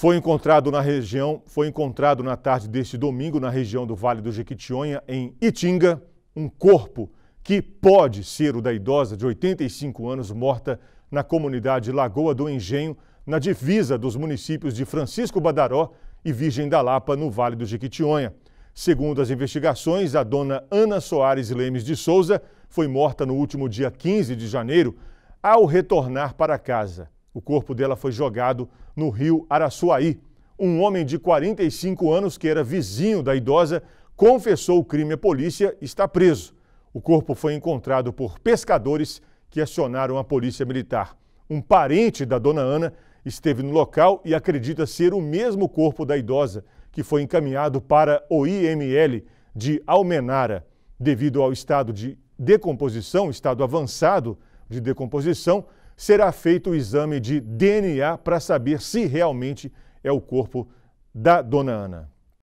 Foi encontrado na região, foi encontrado na tarde deste domingo na região do Vale do Jequitinhonha, em Itinga, um corpo que pode ser o da idosa de 85 anos morta na comunidade Lagoa do Engenho, na divisa dos municípios de Francisco Badaró e Virgem da Lapa, no Vale do Jequitinhonha. Segundo as investigações, a dona Ana Soares Lemes de Souza foi morta no último dia 15 de janeiro ao retornar para casa. O corpo dela foi jogado no rio Araçuaí. Um homem de 45 anos, que era vizinho da idosa, confessou o crime à polícia e está preso. O corpo foi encontrado por pescadores que acionaram a polícia militar. Um parente da dona Ana esteve no local e acredita ser o mesmo corpo da idosa que foi encaminhado para o IML de Almenara. Devido ao estado de decomposição, estado avançado de decomposição, será feito o exame de DNA para saber se realmente é o corpo da dona Ana.